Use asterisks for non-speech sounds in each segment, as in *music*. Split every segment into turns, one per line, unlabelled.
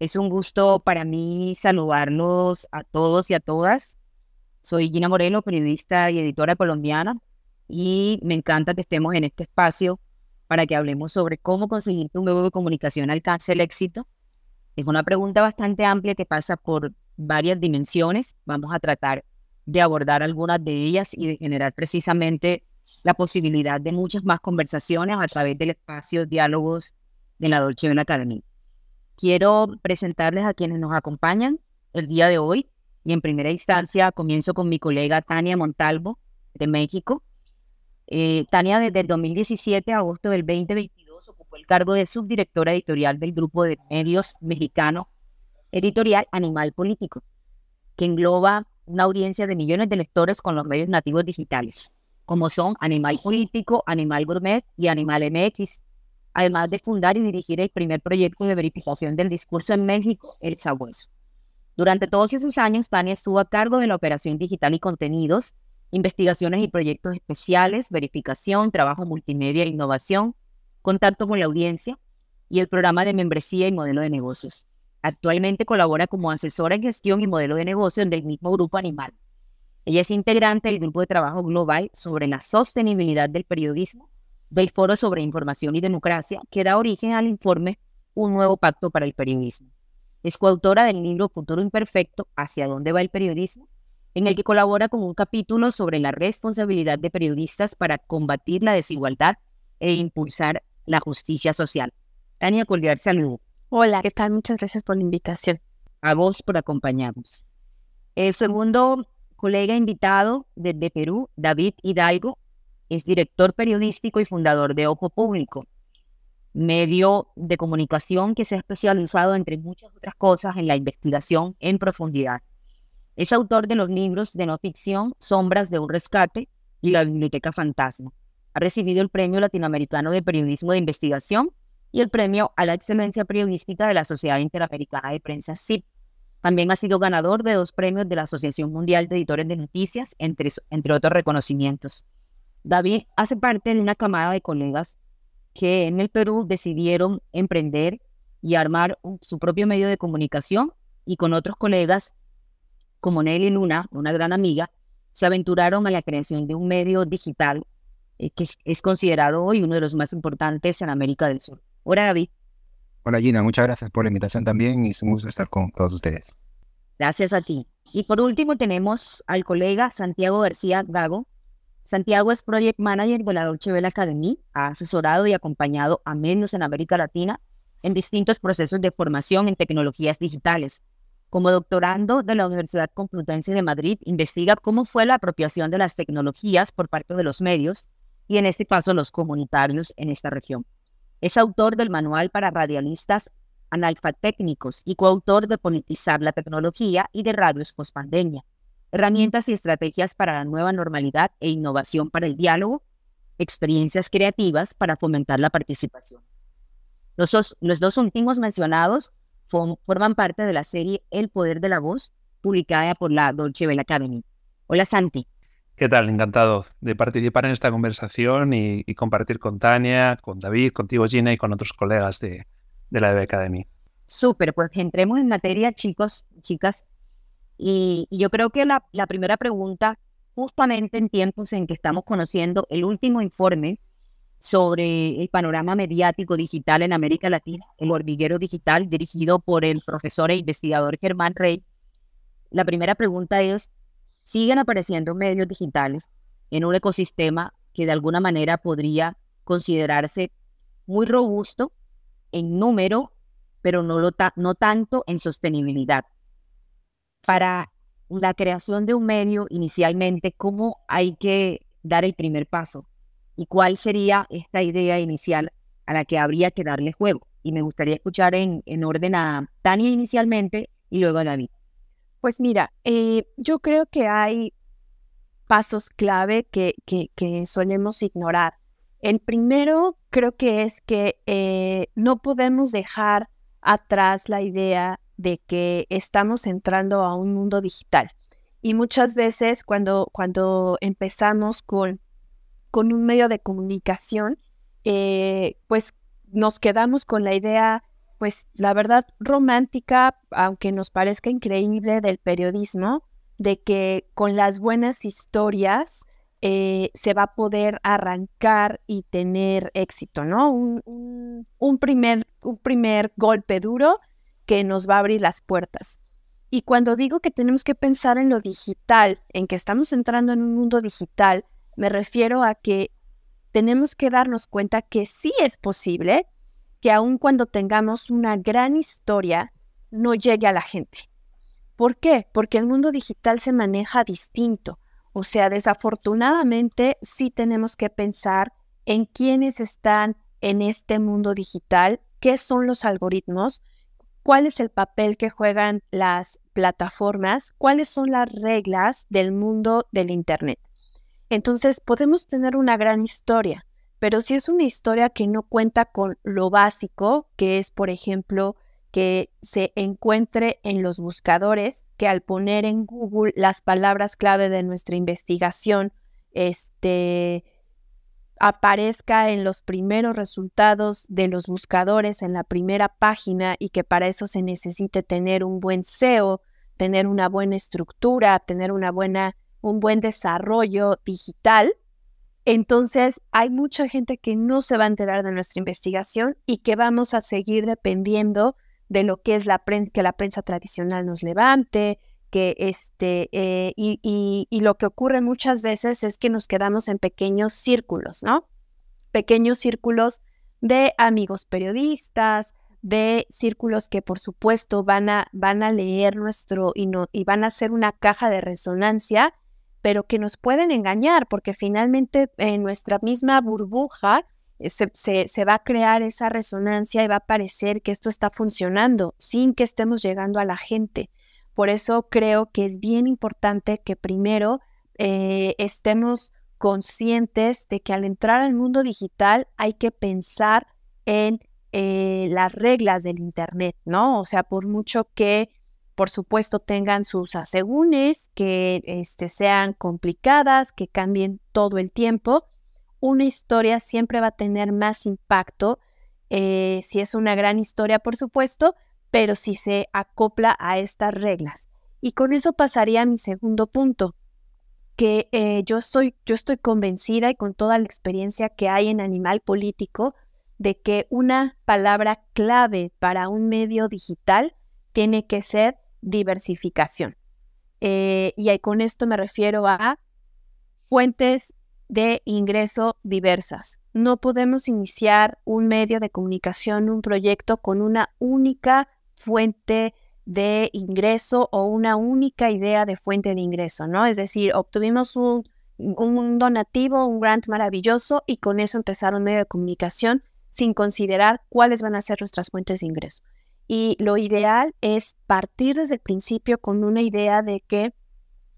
Es un gusto para mí saludarnos a todos y a todas. Soy Gina Moreno, periodista y editora colombiana, y me encanta que estemos en este espacio para que hablemos sobre cómo conseguir que un medio de comunicación alcance el éxito. Es una pregunta bastante amplia que pasa por varias dimensiones. Vamos a tratar de abordar algunas de ellas y de generar precisamente la posibilidad de muchas más conversaciones a través del espacio Diálogos de la Dolce Academy. Quiero presentarles a quienes nos acompañan el día de hoy y en primera instancia comienzo con mi colega Tania Montalvo de México. Eh, Tania desde el 2017 a agosto del 2022 ocupó el cargo de subdirectora editorial del grupo de medios mexicano editorial Animal Político, que engloba una audiencia de millones de lectores con los medios nativos digitales, como son Animal Político, Animal Gourmet y Animal MX, además de fundar y dirigir el primer proyecto de verificación del discurso en México, El Sabueso. Durante todos esos años, Tania estuvo a cargo de la operación digital y contenidos, investigaciones y proyectos especiales, verificación, trabajo multimedia e innovación, contacto con la audiencia y el programa de membresía y modelo de negocios. Actualmente colabora como asesora en gestión y modelo de negocio del mismo grupo Animal. Ella es integrante del grupo de trabajo global sobre la sostenibilidad del periodismo del Foro sobre Información y Democracia, que da origen al informe Un nuevo pacto para el periodismo. Es coautora del libro Futuro Imperfecto, ¿Hacia dónde va el periodismo?, en el que colabora con un capítulo sobre la responsabilidad de periodistas para combatir la desigualdad e impulsar la justicia social. Tania Colgar, saludos. Hola, ¿qué tal? Muchas gracias por la invitación. A vos por acompañarnos. El segundo colega invitado desde Perú, David Hidalgo, es director periodístico y fundador de Ojo Público, medio de comunicación que se ha especializado, entre muchas otras cosas, en la investigación en profundidad. Es autor de los libros de no ficción Sombras de un Rescate y La Biblioteca Fantasma. Ha recibido el Premio Latinoamericano de Periodismo de Investigación y el Premio a la Excelencia Periodística de la Sociedad Interamericana de Prensa SIP. También ha sido ganador de dos premios de la Asociación Mundial de Editores de Noticias, entre otros reconocimientos. David hace parte de una camada de colegas que en el Perú decidieron emprender y armar su propio medio de comunicación y con otros colegas como Nelly Luna, una gran amiga, se aventuraron a la creación de un medio digital eh, que es, es, considerado hoy uno de los más importantes en América del Sur. Hola David.
Hola Gina, muchas gracias por la invitación también y es un gusto estar con todos ustedes.
Gracias a ti. Y por último tenemos al colega Santiago García Gago, Santiago es Project Manager de la Dolce Academy, ha asesorado y acompañado a medios en América Latina en distintos procesos de formación en tecnologías digitales. Como doctorando de la Universidad Complutense de Madrid, investiga cómo fue la apropiación de las tecnologías por parte de los medios y en este caso los comunitarios en esta región. Es autor del Manual para Radialistas Analfatécnicos y coautor de Politizar la Tecnología y de Radios Postpandemia herramientas y estrategias para la nueva normalidad e innovación para el diálogo, experiencias creativas para fomentar la participación. Los, los dos últimos mencionados forman parte de la serie El Poder de la Voz, publicada por la Dolce Bell Academy. Hola Santi.
¿Qué tal? Encantado de participar en esta conversación y, compartir con Tania, con David, contigo Gina y con otros colegas de, la la Academy.
Súper, pues entremos en materia, chicos, chicas, y, yo creo que la, primera pregunta, justamente en tiempos en que estamos conociendo el último informe sobre el panorama mediático digital en América Latina, el hormiguero digital dirigido por el profesor e investigador Germán Rey, la primera pregunta es, ¿siguen apareciendo medios digitales en un ecosistema que de alguna manera podría considerarse muy robusto en número, pero no, lo no tanto en sostenibilidad? para la creación de un medio inicialmente, ¿cómo hay que dar el primer paso? ¿Y cuál sería esta idea inicial a la que habría que darle juego? Y me gustaría escuchar en, en orden a Tania
inicialmente y luego a David. Pues mira, eh, yo creo que hay pasos clave que, que, solemos ignorar. El primero creo que es que eh, no podemos dejar atrás la idea de que estamos entrando a un mundo digital. Y muchas veces cuando, cuando empezamos con, un medio de comunicación, eh, pues nos quedamos con la idea, pues la verdad romántica, aunque nos parezca increíble del periodismo, de que con las buenas historias eh, se va a poder arrancar y tener éxito, ¿no? Un, un, un, primer, un primer golpe duro que nos va a abrir las puertas. Y cuando digo que tenemos que pensar en lo digital, en que estamos entrando en un mundo digital, me refiero a que tenemos que darnos cuenta que sí es posible que aun cuando tengamos una gran historia, no llegue a la gente. ¿Por qué? Porque el mundo digital se maneja distinto. O sea, desafortunadamente sí tenemos que pensar en quiénes están en este mundo digital, qué son los algoritmos cuál es el papel que juegan las plataformas, cuáles son las reglas del mundo del Internet. Entonces podemos tener una gran historia, pero si es una historia que no cuenta con lo básico, que es, por ejemplo, que se encuentre en los buscadores, que al poner en Google las palabras clave de nuestra investigación, este, aparezca en los primeros resultados de los buscadores, en la primera página, y que para eso se necesite tener un buen SEO, tener una buena estructura, tener una buena, un buen desarrollo digital. Entonces, hay mucha gente que no se va a enterar de nuestra investigación y que vamos a seguir dependiendo de lo que es la prensa, que la prensa tradicional nos levante, que este, eh, y, lo que ocurre muchas veces es que nos quedamos en pequeños círculos, ¿no? Pequeños círculos de amigos periodistas, de círculos que por supuesto van a, van a leer nuestro y, no, y van a ser una caja de resonancia, pero que nos pueden engañar porque finalmente en eh, nuestra misma burbuja eh, se, se, va a crear esa resonancia y va a parecer que esto está funcionando sin que estemos llegando a la gente. Por eso creo que es bien importante que primero eh, estemos conscientes de que al entrar al mundo digital hay que pensar en eh, las reglas del Internet, ¿no? O sea, por mucho que, por supuesto, tengan sus asegúnes, que este, sean complicadas, que cambien todo el tiempo, una historia siempre va a tener más impacto, eh, si es una gran historia, por supuesto, pero si se acopla a estas reglas. Y con eso pasaría a mi segundo punto, que eh, yo, estoy, yo estoy convencida y con toda la experiencia que hay en Animal Político de que una palabra clave para un medio digital tiene que ser diversificación. Eh, y con esto me refiero a fuentes de ingreso diversas. No podemos iniciar un medio de comunicación, un proyecto con una única fuente de ingreso o una única idea de fuente de ingreso, ¿no? Es decir, obtuvimos un, donativo, un grant maravilloso y con eso empezaron medio de comunicación sin considerar cuáles van a ser nuestras fuentes de ingreso. Y lo ideal es partir desde el principio con una idea de que,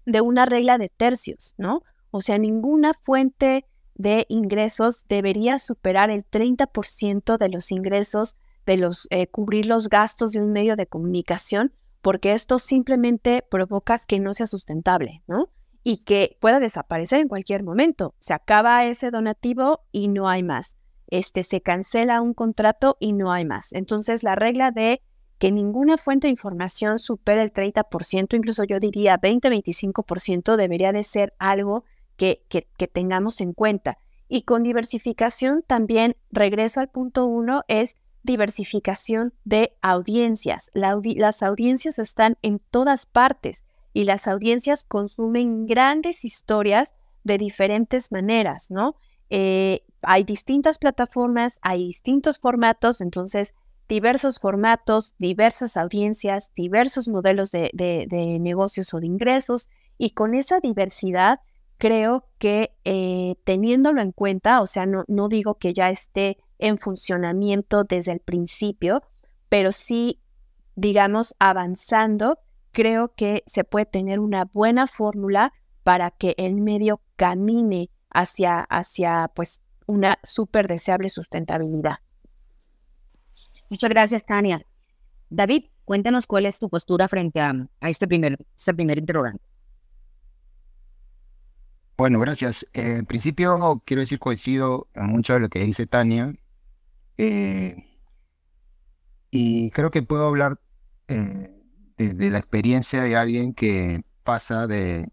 de una regla de tercios, ¿no? O sea, ninguna fuente de ingresos debería superar el 30% de los ingresos de los, eh, cubrir los gastos de un medio de comunicación, porque esto simplemente provoca que no sea sustentable, ¿no? Y que pueda desaparecer en cualquier momento. Se acaba ese donativo y no hay más. Este, se cancela un contrato y no hay más. Entonces, la regla de que ninguna fuente de información supere el 30%, incluso yo diría 20-25%, debería de ser algo que, que, que, tengamos en cuenta. Y con diversificación también, regreso al punto uno, es diversificación de audiencias. las audiencias están en todas partes y las audiencias consumen grandes historias de diferentes maneras, ¿no? Eh, hay distintas plataformas, hay distintos formatos, entonces diversos formatos, diversas audiencias, diversos modelos de, negocios o de ingresos y con esa diversidad creo que eh, teniéndolo en cuenta, o sea, no, no digo que ya esté en funcionamiento desde el principio, pero sí, digamos, avanzando, creo que se puede tener una buena fórmula para que el medio camine hacia, hacia pues, una súper deseable sustentabilidad. Muchas gracias, Tania. David, cuéntanos
cuál es tu postura frente a, este, primer, este primer interrogante.
Bueno, gracias. Eh, en principio, quiero decir, coincido mucho de lo que dice Tania. Eh, y creo que puedo hablar eh, desde la experiencia de alguien que pasa del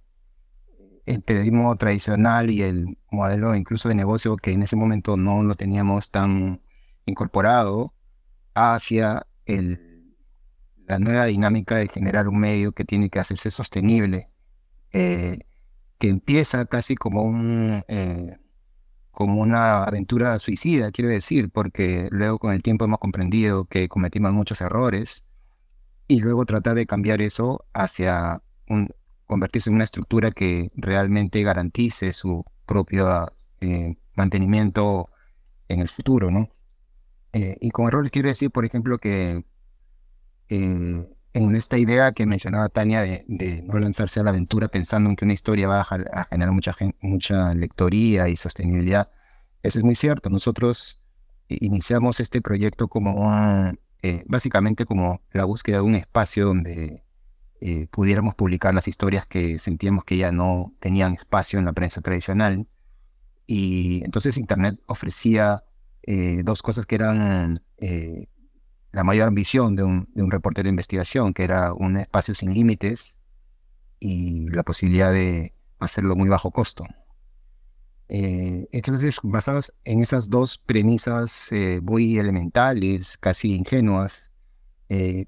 periodismo tradicional y el modelo incluso de negocio que en ese momento no lo teníamos tan incorporado hacia la nueva dinámica de generar un medio que tiene que hacerse sostenible, eh, que empieza casi como un como una aventura suicida, quiero decir, porque luego con el tiempo hemos comprendido que cometimos muchos errores y luego tratar de cambiar eso hacia un, convertirse en una estructura que realmente garantice su propio eh, mantenimiento en el futuro, ¿no? Eh, y con errores quiero decir, por ejemplo, que eh, en esta idea que mencionaba Tania de, no lanzarse a la aventura pensando en que una historia va a, generar mucha, mucha lectoría y sostenibilidad, eso es muy cierto. Nosotros iniciamos este proyecto como eh, básicamente como la búsqueda de un espacio donde eh, pudiéramos publicar las historias que sentíamos que ya no tenían espacio en la prensa tradicional. Y entonces Internet ofrecía eh, dos cosas que eran la mayor ambición de un, de un reportero de investigación, que era un espacio sin límites y la posibilidad de hacerlo muy bajo costo. Eh, entonces, basadas en esas dos premisas eh, muy elementales, casi ingenuas, eh,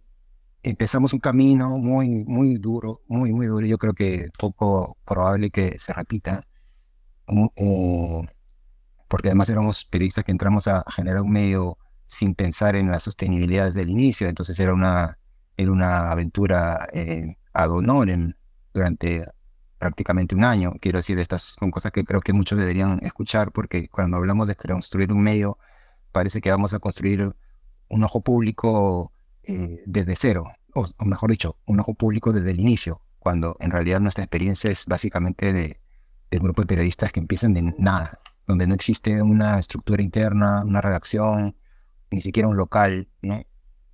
empezamos un camino muy, muy duro, muy, muy duro. Yo creo que poco probable que se repita, mm, porque además éramos periodistas que entramos a generar un medio sin pensar en la sostenibilidad desde el inicio. Entonces era una, era una aventura eh, ad honorem durante prácticamente un año. Quiero decir, estas son cosas que creo que muchos deberían escuchar porque cuando hablamos de construir un medio, parece que vamos a construir un ojo público eh, desde cero, o, mejor dicho, un ojo público desde el inicio, cuando en realidad nuestra experiencia es básicamente de, grupo de periodistas que empiezan de nada, donde no existe una estructura interna, una redacción, ni siquiera un local, ¿no?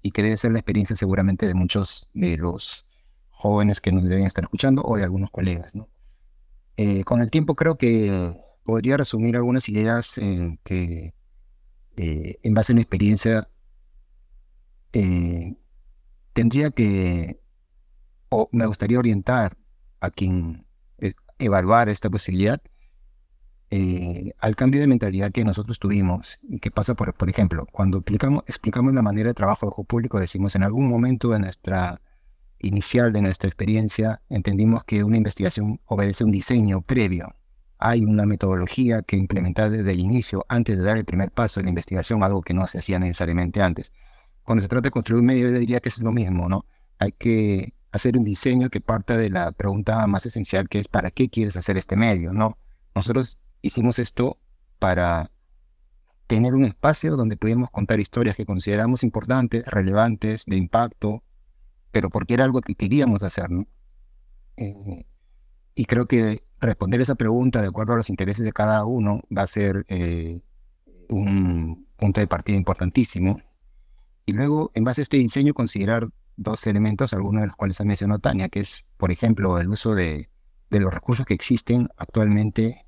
Y que debe ser la experiencia seguramente de muchos de los jóvenes que nos deben estar escuchando o de algunos colegas, ¿no? Eh, con el tiempo creo que podría resumir algunas ideas en que eh, en base a mi experiencia eh, tendría que, o me gustaría orientar a quien evaluar esta posibilidad, eh, al cambio de mentalidad que nosotros tuvimos, y que pasa por, por ejemplo, cuando explicamos, explicamos la manera de trabajo de ojo público, decimos en algún momento de nuestra inicial, de nuestra experiencia, entendimos que una investigación obedece un diseño previo. Hay una metodología que implementar desde el inicio, antes de dar el primer paso de la investigación, algo que no se hacía necesariamente antes. Cuando se trata de construir un medio, yo diría que es lo mismo, ¿no? Hay que hacer un diseño que parta de la pregunta más esencial, que es ¿para qué quieres hacer este medio? ¿No? Nosotros hicimos esto para tener un espacio donde pudimos contar historias que consideramos importantes, relevantes, de impacto, pero porque era algo que queríamos hacer. Eh, y creo que responder esa pregunta de acuerdo a los intereses de cada uno va a ser eh, un punto de partida importantísimo. Y luego, en base a este diseño, considerar dos elementos, algunos de los cuales ha mencionado Tania, que es, por ejemplo, el uso de, de los recursos que existen actualmente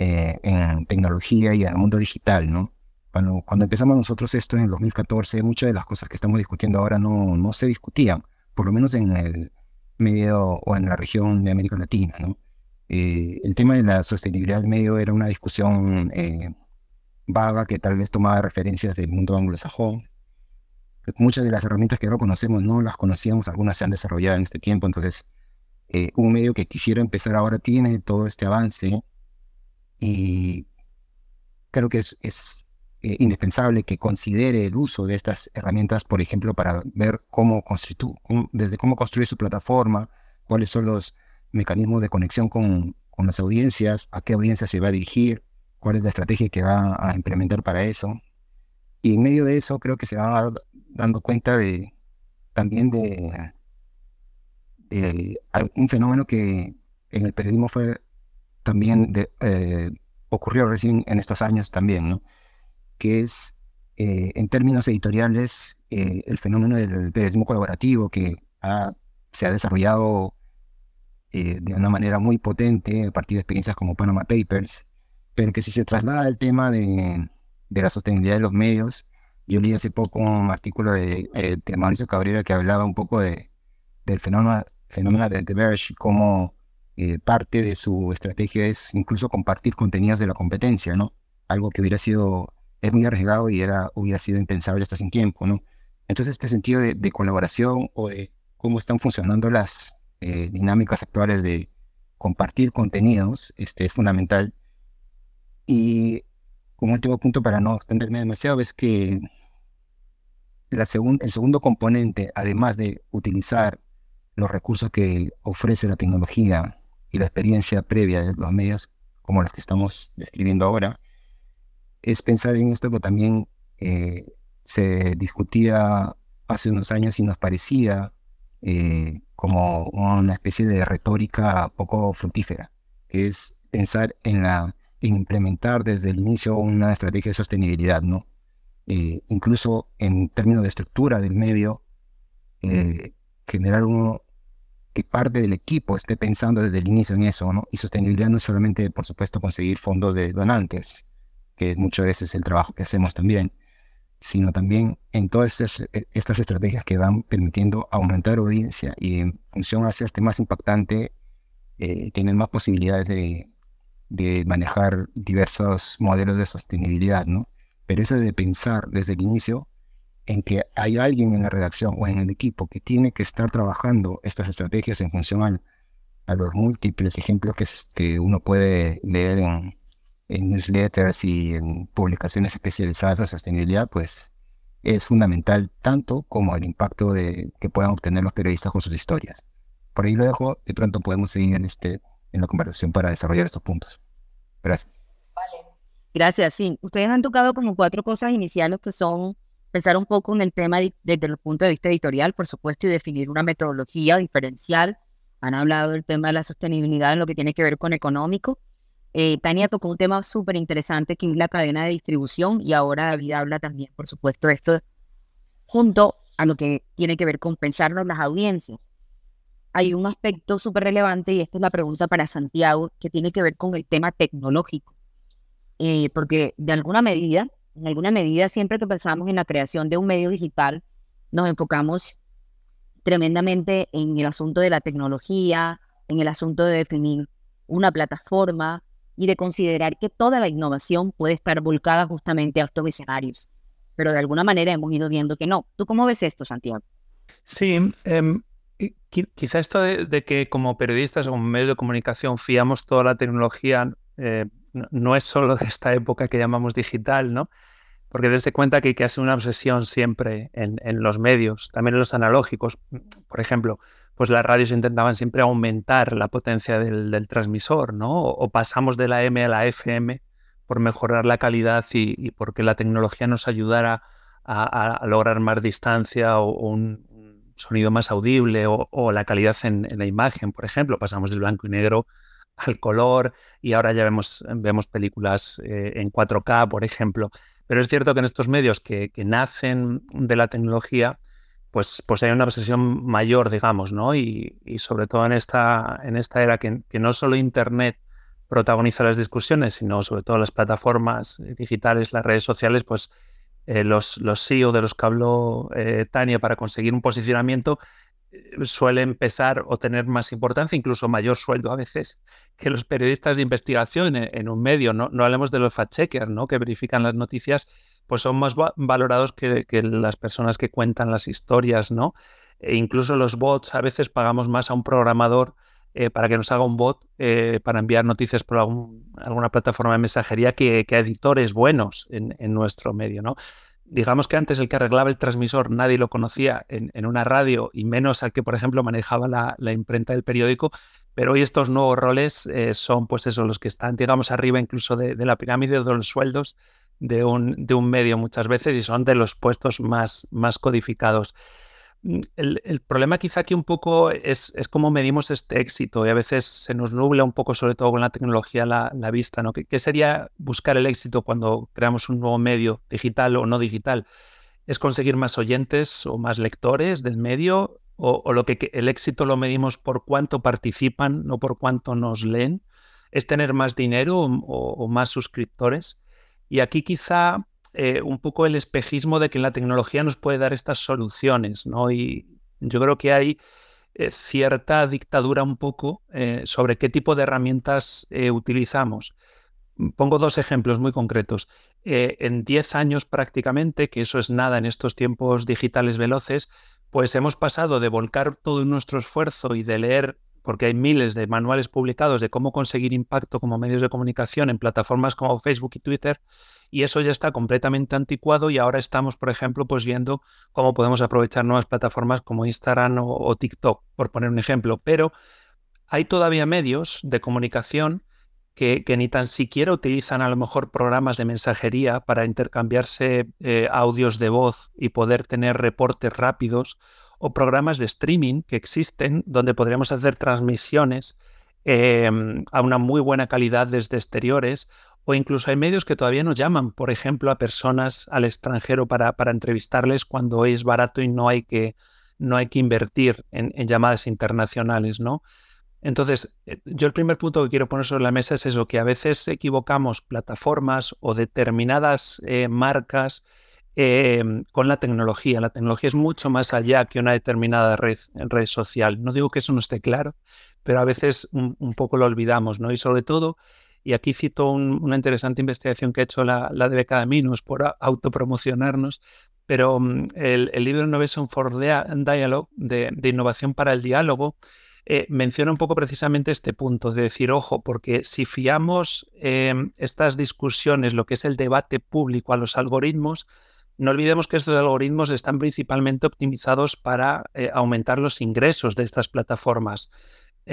eh, en tecnología y en el mundo digital, ¿no? Cuando, cuando, empezamos nosotros esto en 2014, muchas de las cosas que estamos discutiendo ahora no, no se discutían, por lo menos en el medio o en la región de América Latina, ¿no? Eh, el tema de la sostenibilidad del medio era una discusión eh, vaga que tal vez tomaba referencias del mundo anglosajón. Muchas de las herramientas que ahora conocemos no las conocíamos, algunas se han desarrollado en este tiempo, entonces un medio que quisiera empezar ahora tiene todo este avance y creo que es, eh, indispensable que considere el uso de estas herramientas, por ejemplo, para ver cómo desde cómo construir su plataforma, cuáles son los mecanismos de conexión con, las audiencias, a qué audiencia se va a dirigir, cuál es la estrategia que va a implementar para eso. Y en medio de eso creo que se va dando cuenta de también de, de un fenómeno que en el periodismo fue también eh, ocurrió recién en estos años también, ¿no? que es eh, en términos editoriales eh, el fenómeno del periodismo colaborativo que ha, se ha desarrollado de una manera muy potente a partir de experiencias como Panama Papers, pero que si se traslada al tema de, de la sostenibilidad de los medios, yo leí hace poco un artículo de, Mauricio Cabrera que hablaba un poco de, del fenómeno, fenómeno de The Verge, cómo eh, parte de su estrategia es incluso compartir contenidos de la competencia, ¿no? Algo que hubiera sido, es muy arriesgado y era, hubiera sido impensable hasta sin tiempo, ¿no? Entonces, este sentido de, colaboración o de cómo están funcionando las eh, dinámicas actuales de compartir contenidos este, es fundamental. Y como último punto, para no extenderme demasiado, es que el segundo componente, además de utilizar los recursos que ofrece la tecnología y la experiencia previa de los medios como los que estamos describiendo ahora, es pensar en esto que también eh, se discutía hace unos años y nos parecía eh, como una especie de retórica poco fructífera, que es pensar en, la, implementar desde el inicio una estrategia de sostenibilidad, ¿no? Eh, incluso en términos de estructura del medio, generar un, parte del equipo esté pensando desde el inicio en eso, ¿no? Y sostenibilidad no es solamente, por supuesto, conseguir fondos de donantes, que muchas veces es el trabajo que hacemos también, sino también en todas e, estas, estrategias que van permitiendo aumentar audiencia y en función a hacerte más impactante, eh, tienen más posibilidades de, de manejar diversos modelos de sostenibilidad, ¿no? Pero eso de pensar desde el inicio en que hay alguien en la redacción o en el equipo que tiene que estar trabajando estas estrategias en función a los múltiples ejemplos que, este, uno puede leer en, newsletters y en publicaciones especializadas de sostenibilidad, pues es fundamental tanto como el impacto de, que puedan obtener los periodistas con sus historias. Por ahí lo dejo, de pronto podemos seguir en, este, en la conversación para desarrollar estos puntos. Gracias.
Vale. Gracias, sí. Ustedes han tocado como cuatro cosas iniciales que son pensar un poco en el tema desde el punto de vista editorial, por supuesto, y definir una metodología diferencial. Han hablado del tema de la sostenibilidad en lo que tiene que ver con económico. Eh, Tania tocó un tema súper interesante que es la cadena de distribución y ahora David habla también, por supuesto, esto junto a lo que tiene que ver con pensarnos las audiencias. Hay un aspecto súper relevante y esta es la pregunta para Santiago que tiene que ver con el tema tecnológico. Eh, porque de alguna medida en alguna medida, siempre que pensamos en la creación de un medio digital, nos enfocamos tremendamente en el asunto de la tecnología, en el asunto de definir una plataforma y de considerar que toda la innovación puede estar volcada justamente a estos escenarios. Pero de alguna manera hemos ido viendo que no. ¿Tú cómo ves esto, Santiago?
Sí, em, quizá esto de, que como periodistas o como medios de comunicación fiamos toda la tecnología eh, no es solo de esta época que llamamos digital, ¿no? Porque desde cuenta que hay que hacer una obsesión siempre en, los medios, también en los analógicos. Por ejemplo, pues las radios intentaban siempre aumentar la potencia del, transmisor, ¿no? O, pasamos de la M a la FM por mejorar la calidad y, porque la tecnología nos ayudara a, lograr más distancia o, un, sonido más audible o, la calidad en, la imagen, por ejemplo. Pasamos del blanco y negro al color y ahora ya vemos, vemos películas eh, en 4K, por ejemplo. Pero es cierto que en estos medios que, nacen de la tecnología, pues, pues, hay una obsesión mayor, digamos, ¿no? Y, sobre todo en esta, en esta era que, no solo Internet protagoniza las discusiones, sino sobre todo las plataformas eh, digitales, las redes sociales, pues eh, los, CEO de los que habló Tania para conseguir un posicionamiento eh, suelen pesar o tener más importancia, incluso mayor sueldo a veces, que los periodistas de investigación e, en, un medio. No, hablemos de los fact-checkers, ¿no? que verifican las noticias, pues son más valorados que, las personas que cuentan las historias. ¿no? E incluso los bots, a veces pagamos más a un programador eh, para que nos haga un bot eh, para enviar noticias por alguna plataforma de mensajería que, que a editores buenos en, en nuestro medio. ¿no? digamos que antes el que arreglaba el transmisor nadie lo conocía en, una radio y menos al que, por ejemplo, manejaba la, imprenta del periódico, pero hoy estos nuevos roles eh, son pues eso, los que están, digamos, arriba incluso de, de la pirámide de los sueldos de un, de un, medio muchas veces y son de los puestos más, más codificados. Mm, el, problema quizá aquí un poco es, cómo medimos este éxito y a veces se nos nubla un poco, sobre todo con la tecnología, la, vista, ¿no? ¿Qué, sería buscar el éxito cuando creamos un nuevo medio, digital o no digital? ¿Es conseguir más oyentes o más lectores del medio? ¿O, lo que, el éxito lo medimos por cuánto participan, no por cuánto nos leen? ¿Es tener más dinero o más suscriptores? Y aquí quizá eh, un poco el espejismo de que la tecnología nos puede dar estas soluciones, ¿no? Y yo creo que hay eh, cierta dictadura un poco eh, sobre qué tipo de herramientas utilizamos. Mm, pongo dos ejemplos muy concretos. en 10 años prácticamente, que eso es nada en estos tiempos digitales veloces, pues hemos pasado de volcar todo nuestro esfuerzo y de leer porque hay miles de manuales publicados de cómo conseguir impacto como medios de comunicación en plataformas como Facebook y Twitter, y eso ya está completamente anticuado y ahora estamos, por ejemplo, pues viendo cómo podemos aprovechar nuevas plataformas como Instagram o, TikTok, por poner un ejemplo. Pero hay todavía medios de comunicación que, ni tan siquiera utilizan a lo mejor programas de mensajería para intercambiarse eh, audios de voz y poder tener reportes rápidos, o programas de streaming que existen donde podríamos hacer transmisiones em, a una muy buena calidad desde exteriores o incluso hay medios que todavía no llaman, por ejemplo, a personas al extranjero para, entrevistarles cuando es barato y no hay que, no hay que invertir en, llamadas internacionales, ¿no? Entonces, eh, yo el primer punto que quiero poner sobre la mesa es eso, que a veces equivocamos plataformas o determinadas eh, marcas eh, con la tecnología. La tecnología es mucho más allá que una determinada red, red social. No digo que eso no esté claro, pero a veces un, un poco lo olvidamos, ¿no? Y sobre todo y aquí cito una interesante investigación que ha hecho la, la de Minus por autopromocionarnos, pero mm, el, libro Innovation for Dialogue, de, de innovación para el diálogo, eh, menciona un poco precisamente este punto, de decir, ojo, porque si fiamos em, estas discusiones, lo que es el debate público a los algoritmos, no olvidemos que estos algoritmos están principalmente optimizados para eh, aumentar los ingresos de estas plataformas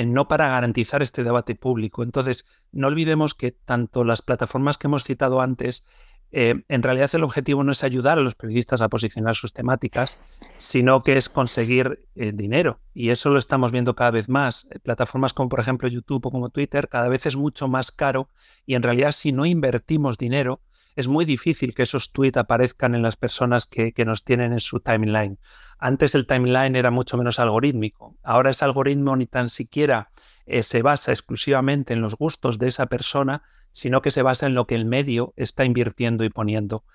no para garantizar este debate público. Entonces, no olvidemos que tanto las plataformas que hemos citado antes, eh, en realidad el objetivo no es ayudar a los periodistas a posicionar sus temáticas, sino que es conseguir eh, dinero. Y eso lo estamos viendo cada vez más. Eh, plataformas como por ejemplo YouTube o como Twitter, cada vez es mucho más caro y en realidad si no invertimos dinero, es muy difícil que esos tweets aparezcan en las personas que, nos tienen en su timeline. Antes el timeline era mucho menos algorítmico. Ahora ese algoritmo ni tan siquiera eh, se basa exclusivamente en los gustos de esa persona, sino que se basa en lo que el medio está invirtiendo y poniendo.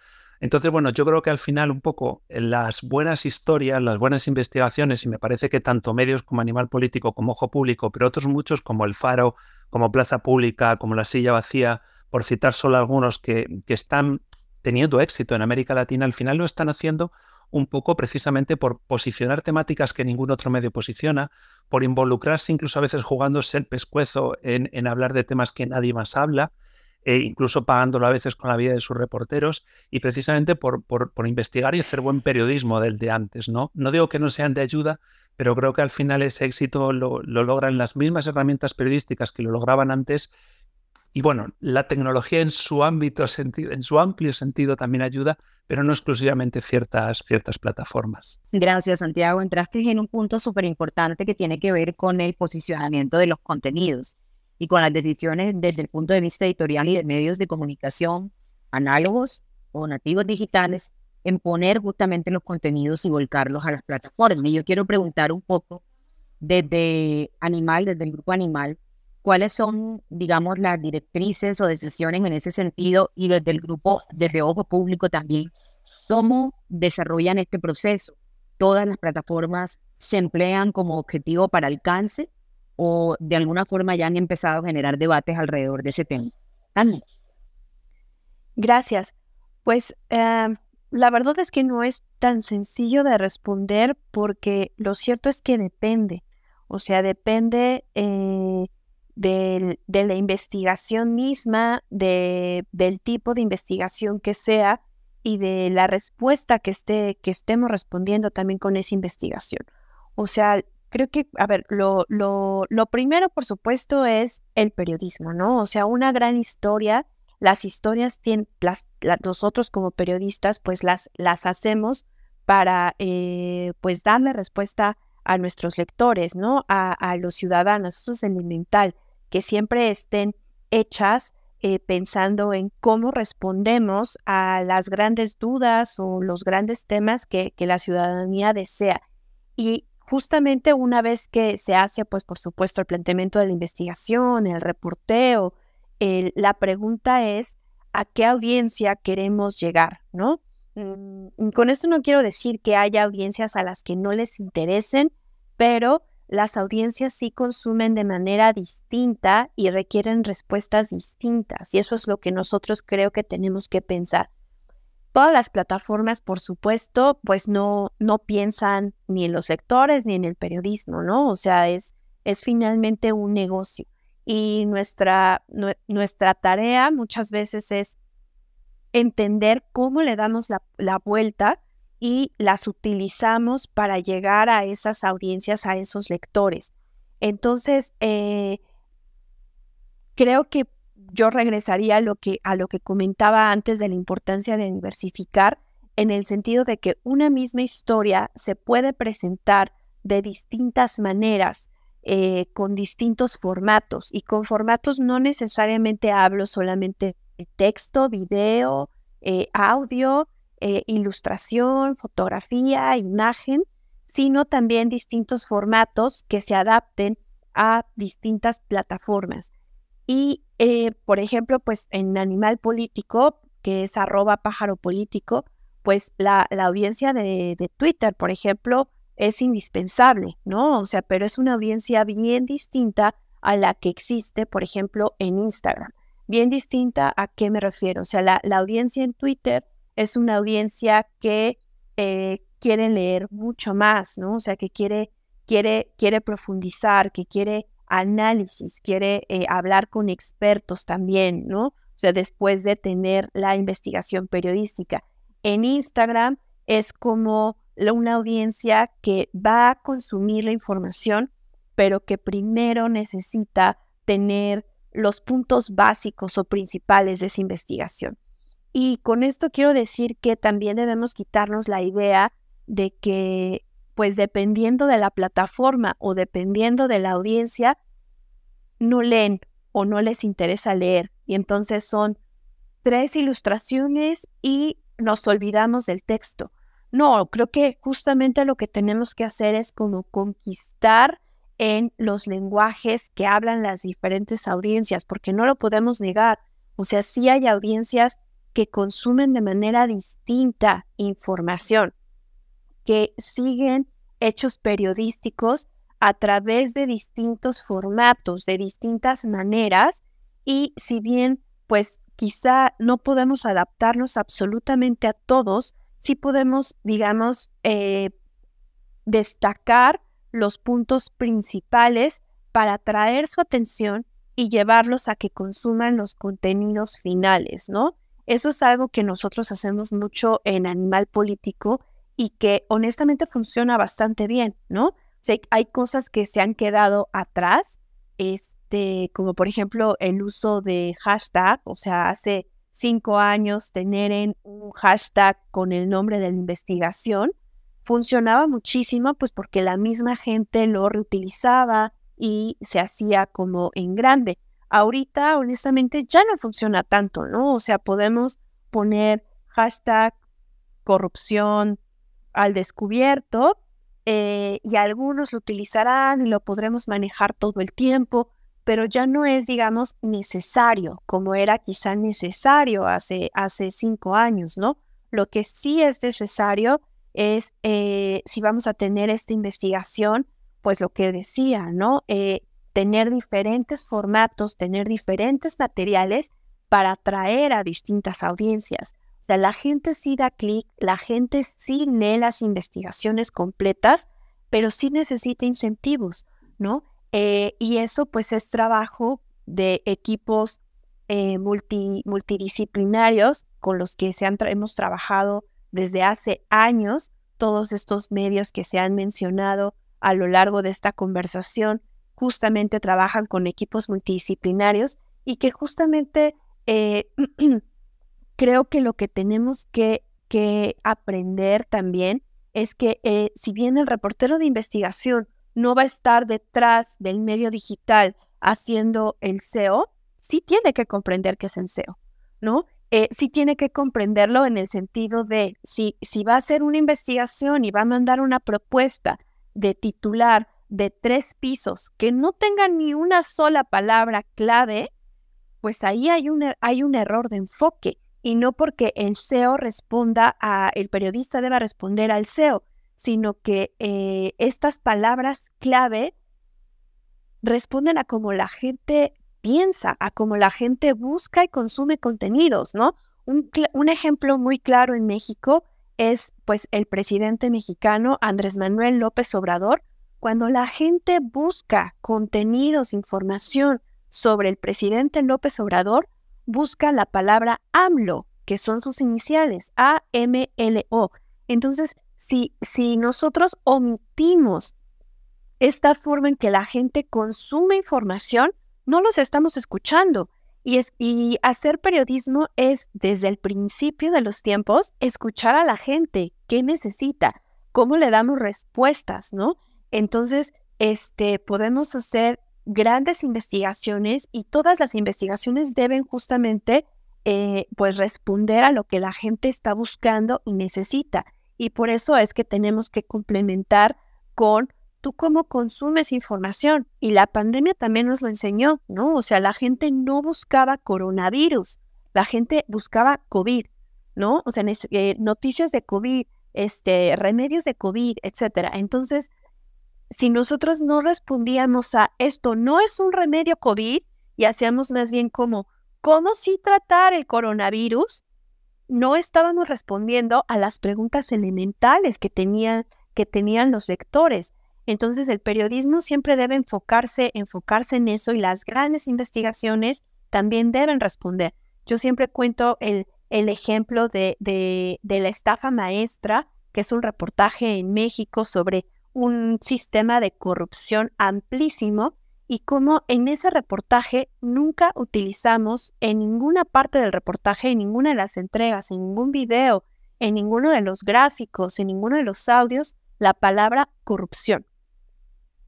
Entonces, bueno, yo creo que al final un poco eh, las buenas historias, las buenas investigaciones, y me parece que tanto medios como Animal Político, como Ojo Público, pero otros muchos como El Faro, como Plaza Pública, como La Silla Vacía, por citar solo algunos que, están teniendo éxito en América Latina, al final lo están haciendo un poco precisamente por posicionar temáticas que ningún otro medio posiciona, por involucrarse incluso a veces jugándose el pescuezo en hablar de temas que nadie más habla. Eh, incluso pagándolo a veces con la vida de sus reporteros, y precisamente por, por, investigar y hacer buen periodismo del de antes, ¿no? No digo que no sean de ayuda, pero creo que al final ese éxito lo, logran las mismas herramientas periodísticas que lo lograban antes. Y bueno, la tecnología en su ámbito, en su amplio sentido también ayuda, pero no exclusivamente ciertas, ciertas plataformas.
Gracias, Santiago. Entraste en un punto súper importante que tiene que ver con el posicionamiento de los contenidos y con las decisiones desde el punto de vista editorial y de medios de comunicación análogos o nativos digitales en poner justamente los contenidos y volcarlos a las plataformas. Y yo quiero preguntar un poco desde Animal, desde el grupo Animal, cuáles son, digamos, las directrices o decisiones en ese sentido y desde el grupo, desde Ojo Público también, cómo desarrollan este proceso. Todas las plataformas se emplean como objetivo para alcance o de alguna forma ya han empezado a generar debates alrededor de ese tema.
Dani. Gracias. Pues eh, la verdad es que no es tan sencillo de responder porque lo cierto es que depende. O sea, depende eh, de la investigación misma, de, del tipo de investigación que sea y de la respuesta que, esté, que estemos respondiendo también con esa investigación. O sea, creo que, a ver, lo, lo, primero, por supuesto, es el periodismo, ¿no? O sea, una gran historia, las historias tienen, las, nosotros como periodistas, pues las, las hacemos para, eh, pues, darle respuesta a nuestros lectores, ¿no? A, los ciudadanos, eso es elemental, que siempre estén hechas eh, pensando en cómo respondemos a las grandes dudas o los grandes temas que, que la ciudadanía desea. Y, justamente una vez que se hace, pues por supuesto, el planteamiento de la investigación, el reporteo, la pregunta es a qué audiencia queremos llegar, ¿no? Mm, con esto no quiero decir que haya audiencias a las que no les interesen, pero las audiencias sí consumen de manera distinta y requieren respuestas distintas. Y eso es lo que nosotros creo que tenemos que pensar. Todas las plataformas, por supuesto, pues no, no piensan ni en los lectores ni en el periodismo, ¿no? O sea, es, es finalmente un negocio. Y nuestra, nuestra tarea muchas veces es entender cómo le damos la, vuelta y las utilizamos para llegar a esas audiencias, a esos lectores. Entonces, eh, creo que yo regresaría a lo que, a lo que comentaba antes de la importancia de diversificar, en el sentido de que una misma historia se puede presentar de distintas maneras, eh, con distintos formatos. Y con formatos no necesariamente hablo solamente de texto, video, eh, audio, eh, ilustración, fotografía, imagen, sino también distintos formatos que se adapten a distintas plataformas. Y, eh, por ejemplo, pues en Animal Político, que es arroba pájaro político, pues la, la audiencia de, Twitter, por ejemplo, es indispensable, ¿no? O sea, pero es una audiencia bien distinta a la que existe, por ejemplo, en Instagram. Bien distinta a qué me refiero. O sea, la, audiencia en Twitter es una audiencia que eh, quiere leer mucho más, ¿no? O sea, que quiere, quiere, quiere profundizar, que quiere análisis, quiere eh, hablar con expertos también, ¿no? O sea, después de tener la investigación periodística. En Instagram es como una audiencia que va a consumir la información, pero que primero necesita tener los puntos básicos o principales de esa investigación. Y con esto quiero decir que también debemos quitarnos la idea de que pues dependiendo de la plataforma o dependiendo de la audiencia, no leen o no les interesa leer. Y entonces son tres ilustraciones y nos olvidamos del texto. No, creo que justamente lo que tenemos que hacer es como conquistar en los lenguajes que hablan las diferentes audiencias, porque no lo podemos negar. O sea, sí hay audiencias que consumen de manera distinta información que siguen hechos periodísticos a través de distintos formatos, de distintas maneras, y si bien, pues quizá no podemos adaptarnos absolutamente a todos, sí podemos, digamos, eh, destacar los puntos principales para atraer su atención y llevarlos a que consuman los contenidos finales, ¿no? Eso es algo que nosotros hacemos mucho en Animal Político y que honestamente funciona bastante bien, ¿no? O sea, hay cosas que se han quedado atrás, este, como por ejemplo el uso de hashtag, o sea, hace cinco años tener un hashtag con el nombre de la investigación funcionaba muchísimo, pues porque la misma gente lo reutilizaba y se hacía como en grande. Ahorita, honestamente, ya no funciona tanto, ¿no? O sea, podemos poner hashtag corrupción, al descubierto eh, y algunos lo utilizarán y lo podremos manejar todo el tiempo, pero ya no es, digamos, necesario como era quizá necesario hace, hace cinco años, ¿no? Lo que sí es necesario es, eh, si vamos a tener esta investigación, pues lo que decía, ¿no? Eh, tener diferentes formatos, tener diferentes materiales para atraer a distintas audiencias. O sea, la gente sí da clic, la gente sí lee las investigaciones completas, pero sí necesita incentivos, ¿no? Eh, y eso pues es trabajo de equipos eh, multidisciplinarios con los que se hemos trabajado desde hace años, todos estos medios que se han mencionado a lo largo de esta conversación justamente trabajan con equipos multidisciplinarios y que justamente eh, *clears throat* creo que lo que tenemos que, aprender también es que eh, si bien el reportero de investigación no va a estar detrás del medio digital haciendo el SEO, sí tiene que comprender qué es el SEO, ¿no? Eh, sí tiene que comprenderlo en el sentido de si, si va a hacer una investigación y va a mandar una propuesta de titular de tres pisos que no tenga ni una sola palabra clave, pues ahí hay un, hay un error de enfoque y no porque el SEO responda a, el periodista deba responder al SEO, sino que eh, estas palabras clave responden a cómo la gente piensa, a cómo la gente busca y consume contenidos, ¿no? Un, un, ejemplo muy claro en México es pues el presidente mexicano Andrés Manuel López Obrador. Cuando la gente busca contenidos, información sobre el presidente López Obrador, busca la palabra AMLO, que son sus iniciales, A-M-L-O. Entonces, si, si nosotros omitimos esta forma en que la gente consume información, no los estamos escuchando. Y, es, y hacer periodismo es, desde el principio de los tiempos, escuchar a la gente, qué necesita, cómo le damos respuestas, ¿no? Entonces, este, podemos hacer grandes investigaciones y todas las investigaciones deben justamente eh, pues responder a lo que la gente está buscando y necesita. Y por eso es que tenemos que complementar con tú cómo consumes información. Y la pandemia también nos lo enseñó, ¿no? O sea, la gente no buscaba coronavirus, la gente buscaba COVID, ¿no? O sea, eh, noticias de COVID, este, remedios de COVID, etcétera. Entonces, si nosotros no respondíamos a esto no es un remedio COVID y hacíamos más bien como, ¿cómo sí tratar el coronavirus? No estábamos respondiendo a las preguntas elementales que tenían, que tenían los lectores. Entonces el periodismo siempre debe enfocarse, enfocarse en eso y las grandes investigaciones también deben responder. Yo siempre cuento el, el ejemplo de, de, de la estafa maestra, que es un reportaje en México sobre un sistema de corrupción amplísimo y como en ese reportaje nunca utilizamos en ninguna parte del reportaje, en ninguna de las entregas, en ningún video, en ninguno de los gráficos, en ninguno de los audios, la palabra corrupción.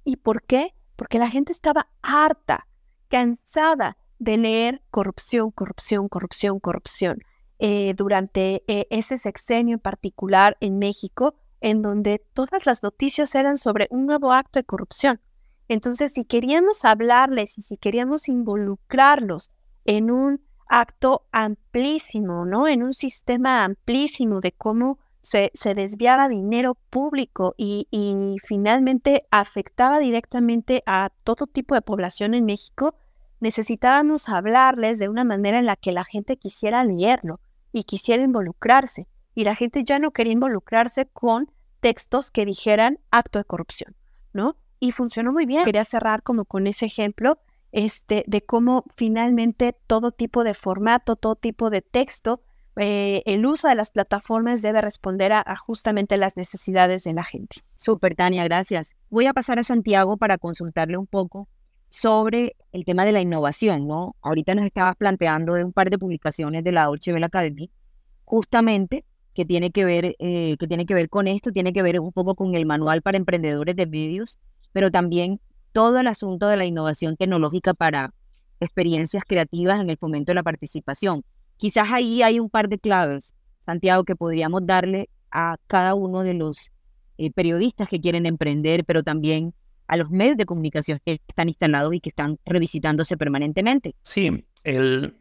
¿Y por qué? Porque la gente estaba harta, cansada de leer corrupción, corrupción, corrupción, corrupción. Eh, durante eh, ese sexenio en particular en México, en donde todas las noticias eran sobre un nuevo acto de corrupción. Entonces, si queríamos hablarles y si queríamos involucrarlos en un acto amplísimo, ¿no? En un sistema amplísimo de cómo se, se desviaba dinero público y, y finalmente afectaba directamente a todo tipo de población en México, necesitábamos hablarles de una manera en la que la gente quisiera leerlo y quisiera involucrarse y la gente ya no quería involucrarse con textos que dijeran acto de corrupción, ¿no? Y funcionó muy bien. Quería cerrar como con ese ejemplo este, de cómo finalmente todo tipo de formato, todo tipo de texto, eh, el uso de las plataformas debe responder a, justamente las necesidades de la gente. Súper, Tania, gracias. Voy a pasar a Santiago
para consultarle un poco sobre el tema de la innovación, ¿no? Ahorita nos estabas planteando de un par de publicaciones de la Dolce Academy, justamente que tiene que ver, eh, que tiene que ver con esto, tiene que ver un poco con el manual para emprendedores de medios, pero también todo el asunto de la innovación tecnológica para experiencias creativas en el fomento de la participación. Quizás ahí hay un par de claves, Santiago, que podríamos darle a cada uno de los eh, periodistas que quieren emprender, pero también a los medios de comunicación que están instalados y que están revisitándose permanentemente.
Sí, el,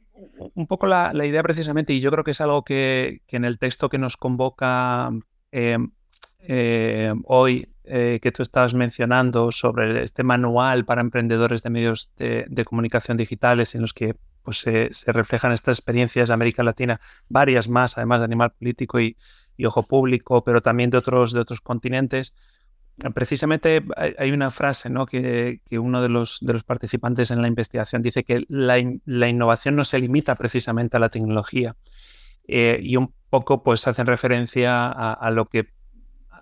un poco la, idea precisamente, y yo creo que es algo que, en el texto que nos convoca em, em, hoy, eh, que tú estabas mencionando sobre este manual para emprendedores de medios de, comunicación digitales en los que pues, se reflejan estas experiencias de América Latina, varias más, además de Animal Político y, y Ojo Público, pero también de otros, de otros continentes precisamente hay una frase ¿no? que, uno de los, de los participantes en la investigación dice que la, innovación no se limita precisamente a la tecnología eh, y un poco pues hacen referencia a, lo que,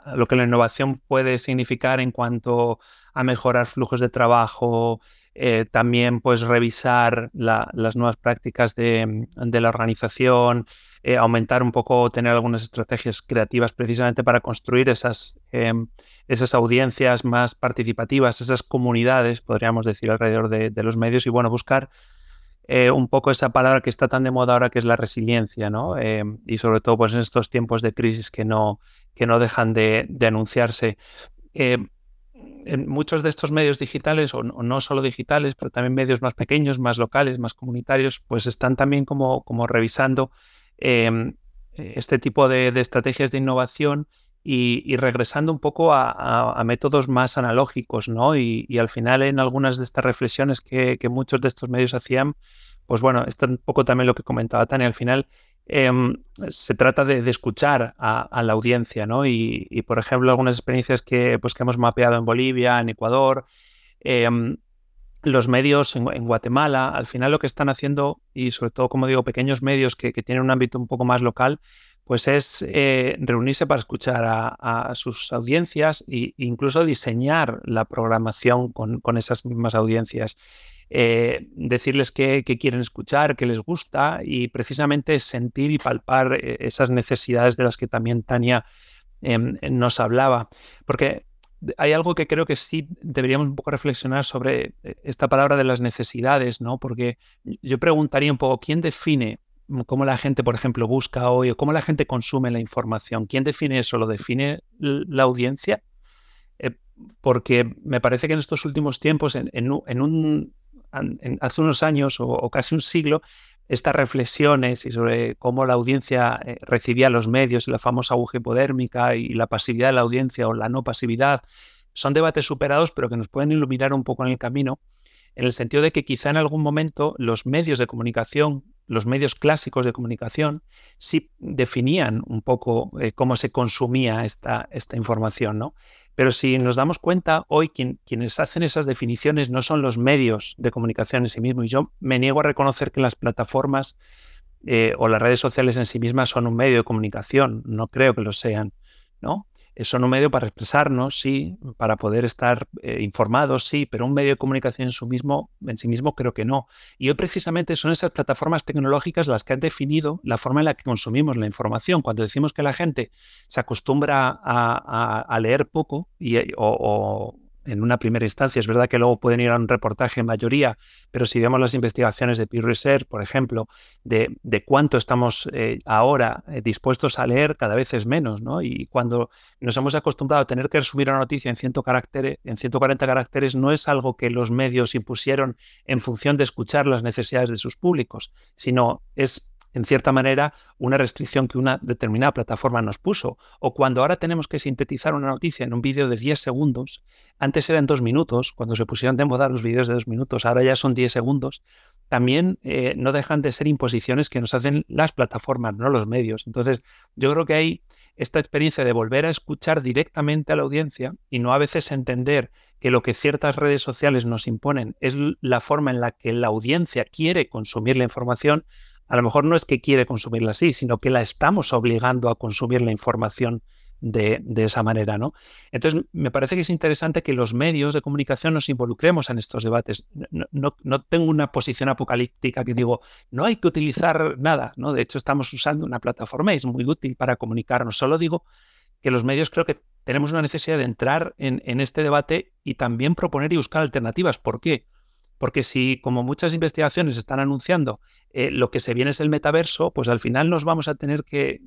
a lo que la innovación puede significar en cuanto a mejorar flujos de trabajo, eh, también pues revisar las nuevas prácticas de, la organización, eh, aumentar un poco, tener algunas estrategias creativas precisamente para construir esas em, esas audiencias más participativas, esas comunidades, podríamos decir, alrededor de, los medios y bueno, buscar eh, un poco esa palabra que está tan de moda ahora que es la resiliencia, ¿no? Eh, y sobre todo pues en estos tiempos de crisis que no, que no dejan de, anunciarse. Eh, muchos de estos medios digitales, o no, solo digitales, pero también medios más pequeños, más locales, más comunitarios, pues están también como, revisando este tipo de, de estrategias de innovación y, regresando un poco a, métodos más analógicos, ¿no? Y, al final en algunas de estas reflexiones que, muchos de estos medios hacían, pues bueno, es un poco también lo que comentaba Tania, al final em, se trata de, escuchar a, la audiencia, ¿no? Y, por ejemplo, algunas experiencias que, pues, hemos mapeado en Bolivia, en Ecuador, em, los medios en, Guatemala, al final lo que están haciendo, y sobre todo, como digo, pequeños medios que tienen un ámbito un poco más local, pues es eh, reunirse para escuchar a, sus audiencias e incluso diseñar la programación con, esas mismas audiencias. Eh, decirles qué, quieren escuchar, qué les gusta y precisamente sentir y palpar eh, esas necesidades de las que también Tania em, nos hablaba. Porque hay algo que creo que sí deberíamos un poco reflexionar sobre esta palabra de las necesidades, ¿no? Porque yo preguntaría un poco, ¿quién define Mm, cómo la gente, por ejemplo, busca hoy o cómo la gente consume la información. ¿Quién define eso? ¿Lo define la audiencia? Eh, porque me parece que en estos últimos tiempos, en, un, hace unos años o, casi un siglo, estas reflexiones y sobre cómo la audiencia eh, recibía los medios, la famosa aguja hipodérmica y la pasividad de la audiencia o la no pasividad, son debates superados, pero que nos pueden iluminar un poco en el camino, en el sentido de que quizá en algún momento los medios de comunicación los medios clásicos de comunicación sí definían un poco eh, cómo se consumía esta, esta información, ¿no? Pero si nos damos cuenta, hoy quienes hacen esas definiciones no son los medios de comunicación en sí mismos. Y yo me niego a reconocer que las plataformas eh, o las redes sociales en sí mismas son un medio de comunicación. No creo que lo sean, ¿no? son un medio para expresarnos, sí, para poder estar eh, informados, sí, pero un medio de comunicación en, su mismo, en sí mismo creo que no. Y hoy precisamente son esas plataformas tecnológicas las que han definido la forma en la que consumimos la información. Cuando decimos que la gente se acostumbra a, leer poco y, o, en una primera instancia. Es verdad que luego pueden ir a un reportaje en mayoría, pero si vemos las investigaciones de Pew Research, por ejemplo, de, cuánto estamos eh, ahora eh, dispuestos a leer, cada vez es menos, ¿no? Y cuando nos hemos acostumbrado a tener que resumir una noticia en, ciento caracteres, en 140 caracteres, no es algo que los medios impusieron en función de escuchar las necesidades de sus públicos, sino es en cierta manera, una restricción que una determinada plataforma nos puso. O cuando ahora tenemos que sintetizar una noticia en un vídeo de 10 segundos, antes eran 2 minutos, cuando se pusieron de moda los vídeos de 2 minutos, ahora ya son 10 segundos, también eh, no dejan de ser imposiciones que nos hacen las plataformas, no los medios. Entonces, yo creo que hay esta experiencia de volver a escuchar directamente a la audiencia y no a veces entender que lo que ciertas redes sociales nos imponen es la forma en la que la audiencia quiere consumir la información, a lo mejor no es que quiere consumirla así, sino que la estamos obligando a consumir la información de, esa manera, ¿no? Entonces, me parece que es interesante que los medios de comunicación nos involucremos en estos debates. No, tengo una posición apocalíptica que digo, no hay que utilizar nada, ¿no? De hecho, estamos usando una plataforma y es muy útil para comunicarnos. Solo digo que los medios creo que tenemos una necesidad de entrar en, en este debate y también proponer y buscar alternativas. ¿Por qué? Porque si, como muchas investigaciones están anunciando, eh, lo que se viene es el metaverso, pues al final nos vamos a tener que,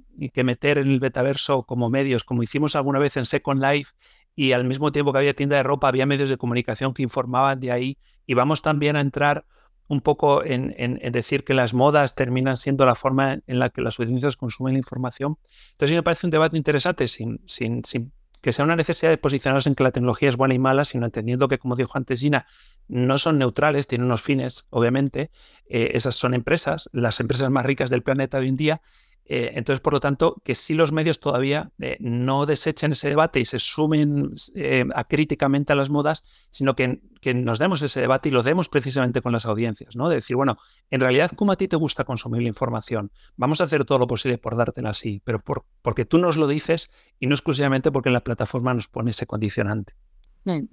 meter en el metaverso como medios, como hicimos alguna vez en Second Life, y al mismo tiempo que había tienda de ropa, había medios de comunicación que informaban de ahí, y vamos también a entrar un poco en, decir que las modas terminan siendo la forma en la que las audiencias consumen la información. Entonces, me parece un debate interesante, sin, sin, sin que sea una necesidad de posicionarnos en que la tecnología es buena y mala, sino entendiendo que, como dijo antes Gina, no son neutrales, tienen unos fines, obviamente. Eh, esas son empresas, las empresas más ricas del planeta hoy en día, eh, entonces, por lo tanto, que si los medios todavía eh, no desechen ese debate y se sumen eh, críticamente a las modas, sino que, nos demos ese debate y lo demos precisamente con las audiencias, ¿no? De decir, bueno, en realidad, ¿cómo a ti te gusta consumir la información? Vamos a hacer todo lo posible por dártela así, pero porque tú nos lo dices y no exclusivamente porque en la plataforma nos pone ese condicionante.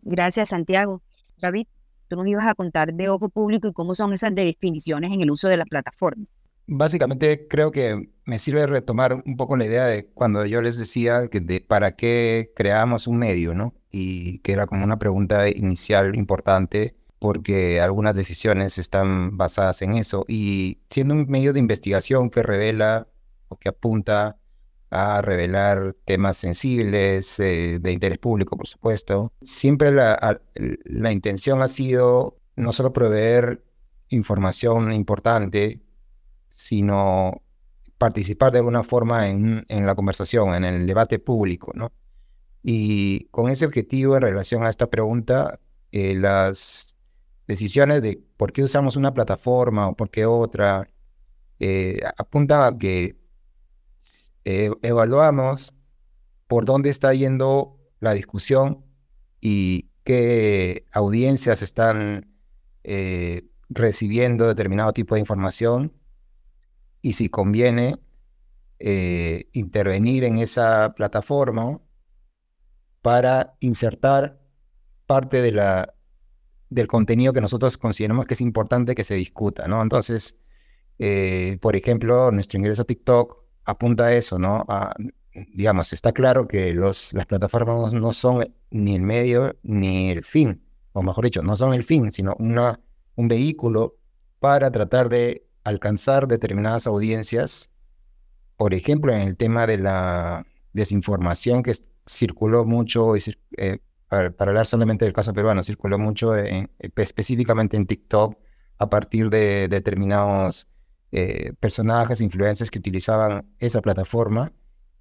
Gracias, Santiago. David, tú nos ibas a contar de ojo público y cómo son esas definiciones en el uso de las plataformas.
Básicamente creo que me sirve retomar un poco la idea de cuando yo les decía que de para qué creamos un medio, ¿no? Y que era como una pregunta inicial importante porque algunas decisiones están basadas en eso. Y siendo un medio de investigación que revela o que apunta a revelar temas sensibles eh, de interés público, por supuesto, siempre la, la intención ha sido no solo proveer información importante, sino participar de alguna forma en, la conversación, en el debate público, ¿no? Y con ese objetivo en relación a esta pregunta, eh, las decisiones de por qué usamos una plataforma o por qué otra, eh, apunta a que eh, evaluamos por dónde está yendo la discusión y qué audiencias están recibiendo determinado tipo de información y si conviene eh, intervenir en esa plataforma para insertar parte de la, del contenido que nosotros consideramos que es importante que se discuta, ¿no? Entonces, eh, por ejemplo, nuestro ingreso a TikTok apunta a eso, ¿no? digamos, está claro que los, las plataformas no son ni el medio ni el fin, o mejor dicho, no son el fin, sino un vehículo para tratar de alcanzar determinadas audiencias, por ejemplo, en el tema de la desinformación que circuló mucho, eh, para, hablar solamente del caso peruano, circuló mucho eh, específicamente en TikTok a partir de determinados eh, personajes, influencias que utilizaban esa plataforma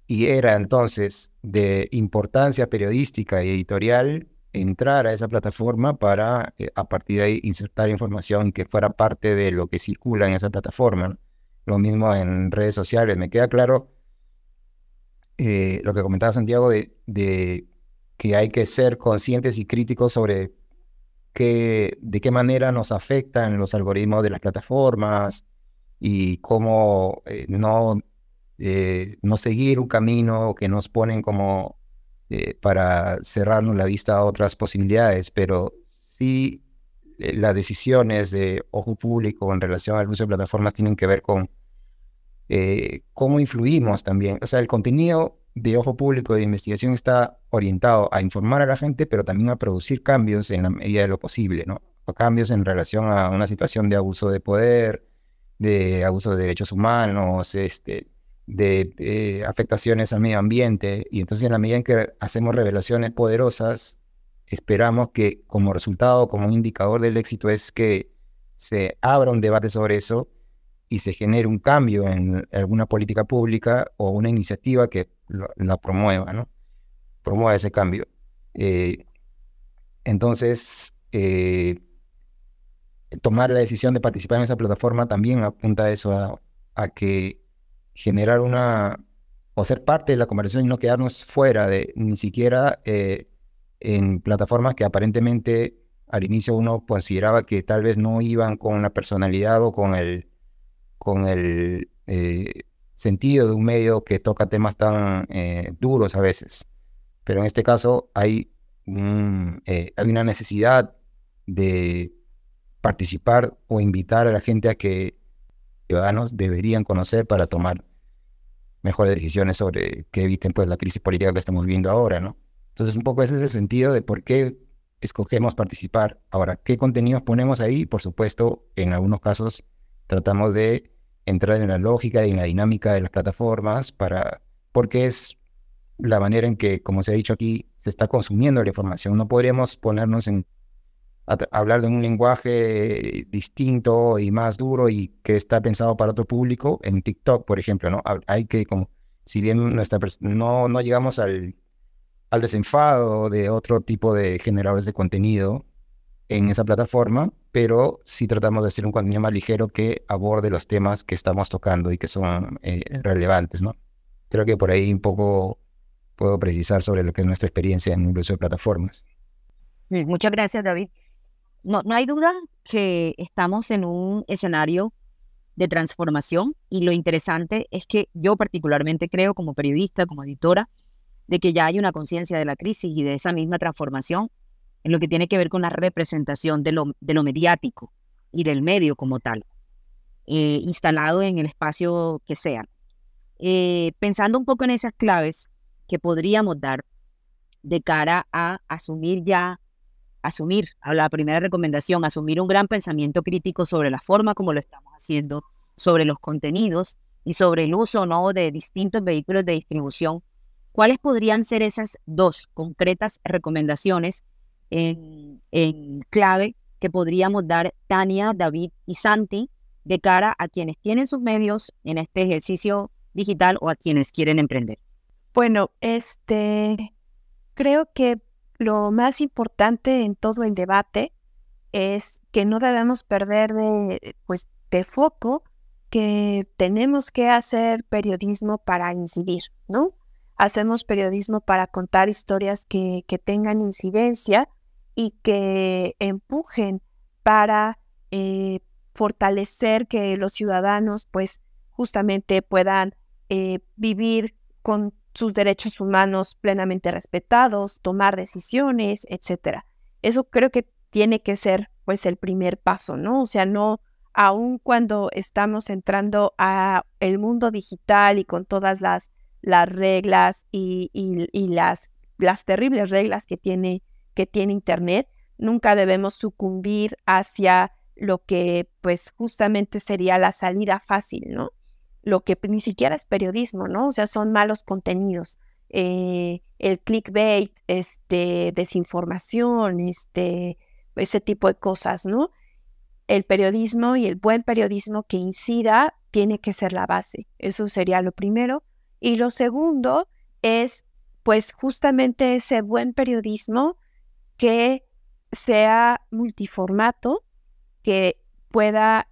y era entonces de importancia periodística y editorial entrar a esa plataforma para eh, a partir de ahí insertar información que fuera parte de lo que circula en esa plataforma. Lo mismo en redes sociales. Me queda claro eh, lo que comentaba Santiago de, que hay que ser conscientes y críticos sobre de qué manera nos afectan los algoritmos de las plataformas y cómo eh, no seguir un camino que nos ponen como eh, para cerrarnos la vista a otras posibilidades, pero sí eh, las decisiones de ojo público en relación al uso de plataformas tienen que ver con eh, cómo influimos también. O sea, el contenido de ojo público de investigación está orientado a informar a la gente, pero también a producir cambios en la medida de lo posible, ¿no? O cambios en relación a una situación de abuso de poder, de abuso de derechos humanos, este, de eh, afectaciones al medio ambiente. Y entonces en la medida en que hacemos revelaciones poderosas, esperamos que como resultado, como un indicador del éxito, es que se abra un debate sobre eso y se genere un cambio en alguna política pública o una iniciativa que la promueva, ¿no? Promueva ese cambio. Eh, entonces, eh, tomar la decisión de participar en esa plataforma también apunta a eso, a que generar una o ser parte de la conversación y no quedarnos fuera de ni siquiera eh, en plataformas que aparentemente al inicio uno consideraba que tal vez no iban con la personalidad o con el con el eh, sentido de un medio que toca temas tan eh, duros a veces. Pero en este caso hay, hay una necesidad de participar o invitar a la gente a que ciudadanos deberían conocer para tomar mejores decisiones sobre que eviten pues la crisis política que estamos viendo ahora, ¿no? Entonces un poco ese es el sentido de por qué escogemos participar. Ahora, ¿qué contenidos ponemos ahí? Por supuesto, en algunos casos tratamos de entrar en la lógica y en la dinámica de las plataformas para, porque es la manera en que, como se ha dicho aquí, se está consumiendo la información. No podríamos ponernos en hablar de un lenguaje eh, distinto y más duro y que está pensado para otro público, en TikTok, por ejemplo, ¿no? Hay que, como, si bien nuestra no, no llegamos al, al desenfado de otro tipo de generadores de contenido en esa plataforma, pero sí tratamos de hacer un contenido más ligero que aborde los temas que estamos tocando y que son eh, relevantes, ¿no? Creo que por ahí un poco puedo precisar sobre lo que es nuestra experiencia en el uso de plataformas.
Muchas gracias, David no, hay duda que estamos en un escenario de transformación y lo interesante es que yo particularmente creo como periodista, como editora, de que ya hay una conciencia de la crisis y de esa misma transformación en lo que tiene que ver con la representación de lo, de lo mediático y del medio como tal, eh, instalado en el espacio que sea. Eh, pensando un poco en esas claves que podríamos dar de cara a asumir ya asumir, la primera recomendación, asumir un gran pensamiento crítico sobre la forma como lo estamos haciendo, sobre los contenidos y sobre el uso o no de distintos vehículos de distribución. ¿Cuáles podrían ser esas dos concretas recomendaciones en, en clave que podríamos dar Tania, David y Santi de cara a quienes tienen sus medios en este ejercicio digital o a quienes quieren emprender?
Bueno, este creo que lo más importante en todo el debate es que no debemos perder de, eh, pues, de foco que tenemos que hacer periodismo para incidir, ¿no? Hacemos periodismo para contar historias que, tengan incidencia y que empujen para eh, fortalecer que los ciudadanos pues justamente puedan eh, vivir con sus derechos humanos plenamente respetados, tomar decisiones, etcétera. Eso creo que tiene que ser pues el primer paso, ¿no? O sea, no aun cuando estamos entrando a el mundo digital y con todas las, las reglas y, y las, las terribles reglas que tiene, que tiene Internet, nunca debemos sucumbir hacia lo que pues justamente sería la salida fácil, ¿no? lo que ni siquiera es periodismo, ¿no? O sea, son malos contenidos. Eh, el clickbait, este, desinformación, este, ese tipo de cosas, ¿no? El periodismo y el buen periodismo que incida tiene que ser la base. Eso sería lo primero. Y lo segundo es, pues, justamente ese buen periodismo que sea multiformato, que pueda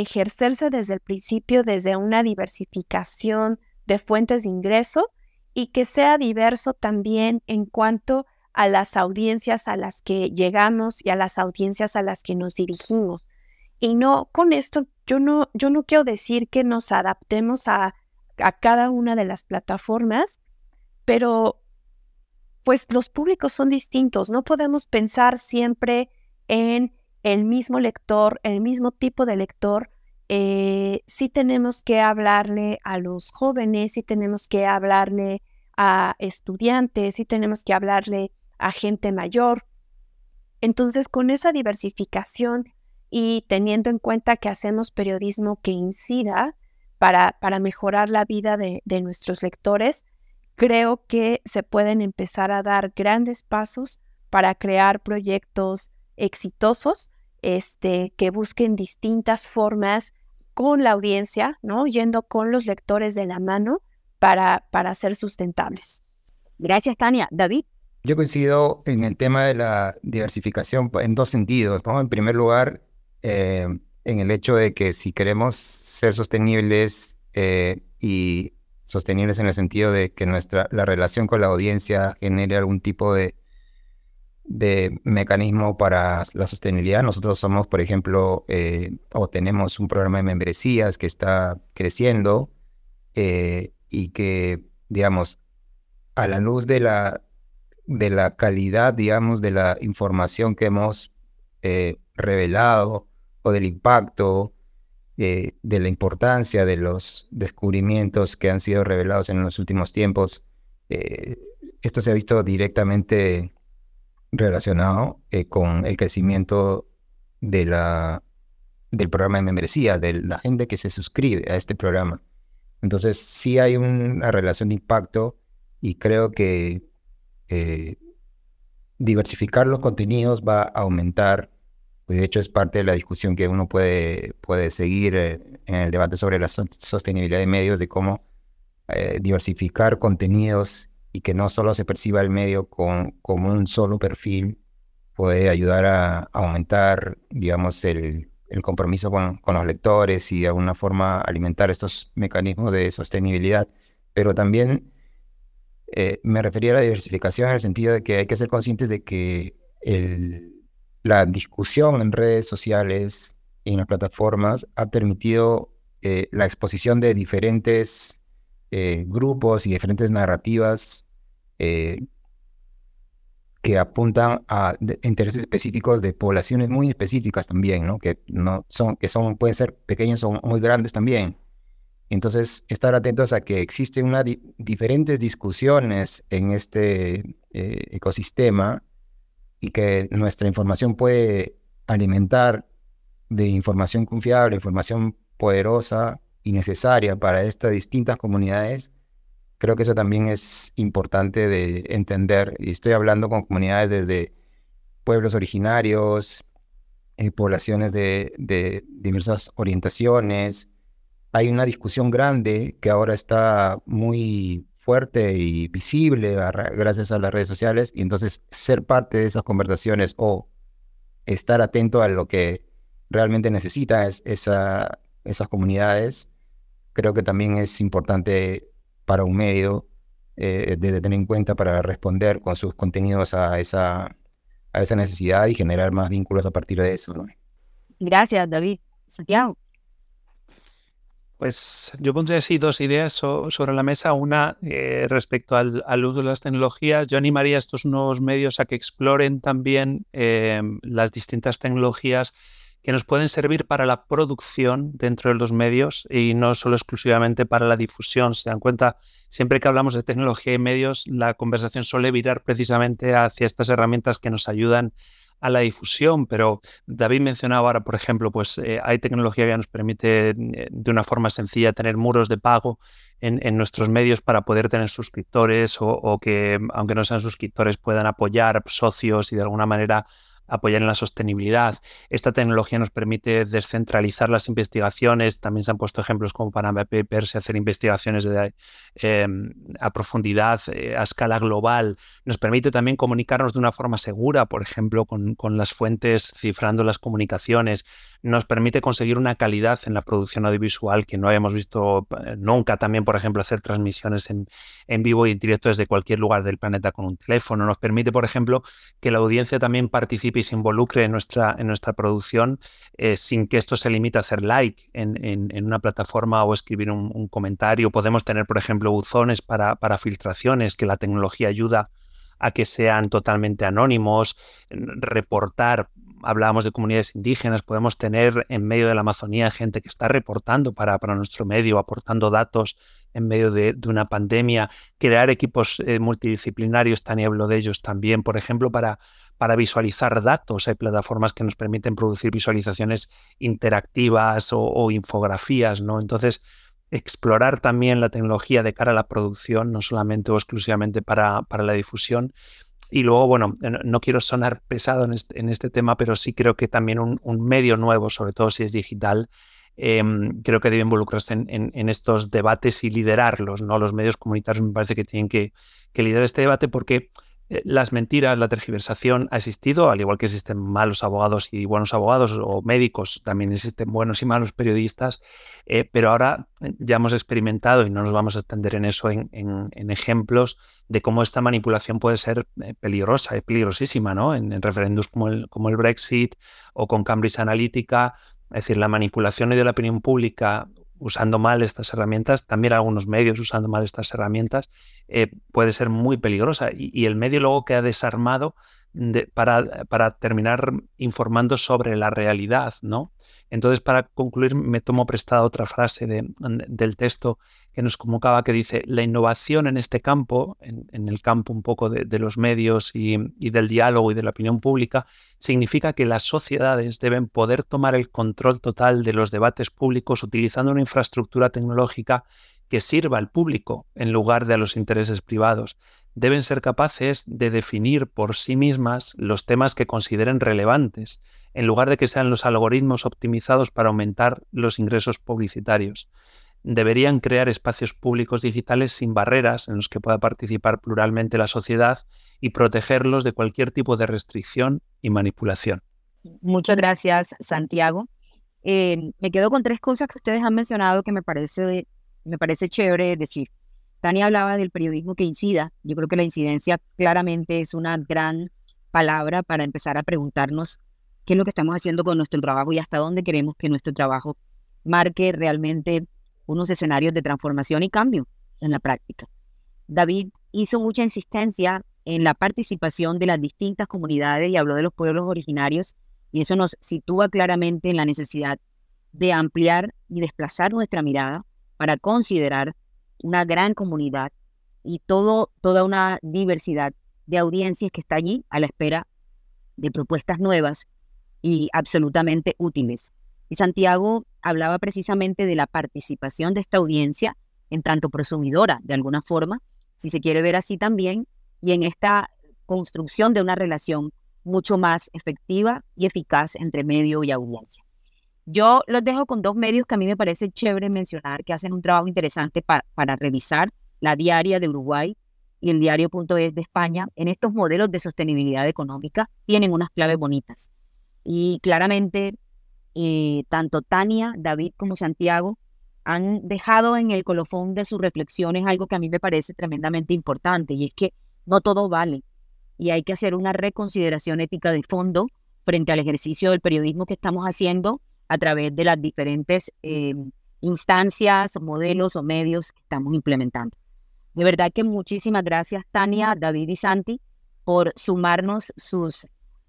ejercerse desde el principio desde una diversificación de fuentes de ingreso y que sea diverso también en cuanto a las audiencias a las que llegamos y a las audiencias a las que nos dirigimos. Y no, con esto yo no, yo no quiero decir que nos adaptemos a, a cada una de las plataformas, pero pues los públicos son distintos, no podemos pensar siempre en el mismo lector, el mismo tipo de lector, eh, si tenemos que hablarle a los jóvenes, si tenemos que hablarle a estudiantes, si tenemos que hablarle a gente mayor. Entonces, con esa diversificación y teniendo en cuenta que hacemos periodismo que incida para, mejorar la vida de nuestros lectores, creo que se pueden empezar a dar grandes pasos para crear proyectos exitosos este, que busquen distintas formas con la audiencia, ¿no? Yendo con los lectores de la mano para, para ser sustentables. Gracias, Tania. David.
Yo coincido en el tema de la diversificación en dos sentidos, En primer lugar, eh, en el hecho de que si queremos ser sostenibles eh, y sostenibles en el sentido de que nuestra, la relación con la audiencia genere algún tipo de de mecanismo para la sostenibilidad. Nosotros somos, por ejemplo, eh, o tenemos un programa de membresías que está creciendo eh, y que, digamos, a la luz de la, de la calidad, digamos, de la información que hemos eh, revelado o del impacto, de la importancia de los descubrimientos que han sido revelados en los últimos tiempos, esto se ha visto directamente relacionado eh, con el crecimiento de la, del programa de membresía, de la gente que se suscribe a este programa. Entonces, sí hay una relación de impacto y creo que eh, diversificar los contenidos va a aumentar. Pues, de hecho, es parte de la discusión que uno puede, puede seguir eh, en el debate sobre la sostenibilidad de medios, de cómo diversificar contenidos y que no solo se perciba el medio como un solo perfil, puede ayudar a, aumentar, digamos, el, compromiso con, los lectores y de alguna forma alimentar estos mecanismos de sostenibilidad. Pero también eh, me refería a la diversificación en el sentido de que hay que ser conscientes de que la discusión en redes sociales y en las plataformas ha permitido eh, la exposición de diferentes eh, grupos y diferentes narrativas eh, que apuntan a intereses específicos de poblaciones muy específicas también, ¿no? Que no son, que son, pueden ser pequeños o muy grandes también. Entonces, estar atentos a que existen una diferentes discusiones en este eh, ecosistema y que nuestra información puede alimentar de información confiable, información poderosa y necesaria para estas distintas comunidades Creo que eso también es importante de entender. Y estoy hablando con comunidades desde pueblos originarios, eh, poblaciones de, diversas orientaciones. Hay una discusión grande que ahora está muy fuerte y visible gracias a las redes sociales. Y entonces ser parte de esas conversaciones o estar atento a lo que realmente necesitan esa, esas comunidades, creo que también es importante para un medio eh, de tener en cuenta para responder con sus contenidos a esa, a esa necesidad y generar más vínculos a partir de eso.
Gracias, David. Santiago.
Pues yo pondría así dos ideas sobre la mesa. Una eh, respecto al, uso de las tecnologías. Yo animaría a estos nuevos medios a que exploren también eh, las distintas tecnologías que nos pueden servir para la producción dentro de los medios y no solo exclusivamente para la difusión. Se dan cuenta, siempre que hablamos de tecnología y medios, la conversación suele virar precisamente hacia estas herramientas que nos ayudan a la difusión, pero David mencionaba ahora, por ejemplo, pues eh, hay tecnología que nos permite eh, de una forma sencilla tener muros de pago en, nuestros medios para poder tener suscriptores o, que, aunque no sean suscriptores, puedan apoyar socios y de alguna manera apoyar en la sostenibilidad. Esta tecnología nos permite descentralizar las investigaciones. También se han puesto ejemplos como para Papers hacer investigaciones em, a profundidad, eh, a escala global. Nos permite también comunicarnos de una forma segura, por ejemplo, con, las fuentes, cifrando las comunicaciones. Nos permite conseguir una calidad en la producción audiovisual que no habíamos visto eh, nunca. También, por ejemplo, hacer transmisiones en, en vivo y en directo desde cualquier lugar del planeta con un teléfono. Nos permite, por ejemplo, que la audiencia también participe se involucre en nuestra, en nuestra producción eh, sin que esto se limite a hacer like en, una plataforma o escribir un, comentario. Podemos tener, por ejemplo, buzones para, para filtraciones, que la tecnología ayuda a que sean totalmente anónimos, reportar hablábamos de comunidades indígenas, podemos tener en medio de la Amazonía gente que está reportando para, para nuestro medio, aportando datos en medio de, una pandemia, crear equipos eh, multidisciplinarios, Tania habló de ellos también, por ejemplo, para, para visualizar datos. Hay plataformas que nos permiten producir visualizaciones interactivas o, infografías, ¿no? Entonces, explorar también la tecnología de cara a la producción, no solamente o exclusivamente para, para la difusión. Y luego, bueno, eh, no quiero sonar pesado este, en este, tema, pero sí creo que también un, medio nuevo, sobre todo si es digital, em, creo que debe involucrarse en, estos debates y liderarlos, ¿no? Los medios comunitarios me parece que tienen que, que liderar este debate porque eh, las mentiras, la tergiversación ha existido, al igual que existen malos abogados y buenos abogados o médicos, también existen buenos y malos periodistas, eh, pero ahora eh, ya hemos experimentado y no nos vamos a extender en eso, en, ejemplos de cómo esta manipulación puede ser peligrosa, y peligrosísima, ¿no? En, referendos como el, como el Brexit o con Cambridge Analytica, es decir, la manipulación de la opinión pública usando mal estas herramientas, también algunos medios usando mal estas herramientas, eh, puede ser muy peligrosa y, y, el medio luego queda desarmado para, para, terminar informando sobre la realidad, ¿no? Entonces, para concluir, me tomo prestada otra frase del texto que nos convocaba que dice, la innovación en este campo, en, el campo un poco de, los medios y, y del diálogo y de la opinión pública, significa que las sociedades deben poder tomar el control total de los debates públicos utilizando una infraestructura tecnológica que sirva al público en lugar de a los intereses privados. Deben ser capaces de definir por sí mismas los temas que consideren relevantes, en lugar de que sean los algoritmos optimizados para aumentar los ingresos publicitarios. Deberían crear espacios públicos digitales sin barreras en los que pueda participar pluralmente la sociedad y protegerlos de cualquier tipo de restricción y manipulación.
Muchas gracias, Santiago. Eh, me quedo con tres cosas que ustedes han mencionado que me parece me parece chévere decir. Tania hablaba del periodismo que incida. Yo creo que la incidencia claramente es una gran palabra para empezar a preguntarnos qué es lo que estamos haciendo con nuestro trabajo y hasta dónde queremos que nuestro trabajo marque realmente unos escenarios de transformación y cambio en la práctica. David hizo mucha insistencia en la participación de las distintas comunidades y habló de los pueblos originarios y eso nos sitúa claramente en la necesidad de ampliar y desplazar nuestra mirada para considerar una gran comunidad y todo, toda una diversidad de audiencias que está allí a la espera de propuestas nuevas y absolutamente útiles. Y Santiago hablaba precisamente de la participación de esta audiencia en tanto prosumidora, de alguna forma, si se quiere ver así también, y en esta construcción de una relación mucho más efectiva y eficaz entre medio y audiencia. Yo los dejo con dos medios que a mí me parece chévere mencionar, que hacen un trabajo interesante para revisar la diaria de Uruguay y el diario.es de España. En estos modelos de sostenibilidad económica tienen unas claves bonitas. Y claramente, eh, tanto Tania, David como Santiago han dejado en el colofón de sus reflexiones algo que a mí me parece tremendamente importante, y es que no todo vale, y hay que hacer una reconsideración ética de fondo frente al ejercicio del periodismo que estamos haciendo a través de las diferentes eh, instancias, modelos o medios que estamos implementando. De verdad que muchísimas gracias Tania, David y Santi por sumarnos sus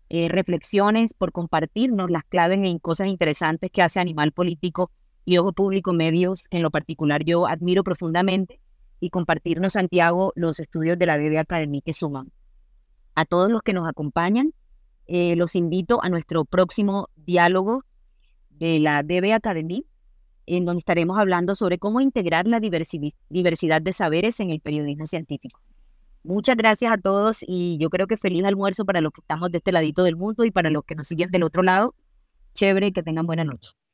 eh, reflexiones, por compartirnos las claves en cosas interesantes que hace Animal Político y Ojo Público Medios, en lo particular yo admiro profundamente, y compartirnos, Santiago, los estudios de la BB Academy que suman. A todos los que nos acompañan, eh, los invito a nuestro próximo diálogo de la DB Academy, en donde estaremos hablando sobre cómo integrar la diversidad de saberes en el periodismo científico. Muchas gracias a todos y yo creo que feliz almuerzo para los que estamos de este ladito del mundo y para los que nos siguen del otro lado. Chévere, que tengan buena noche.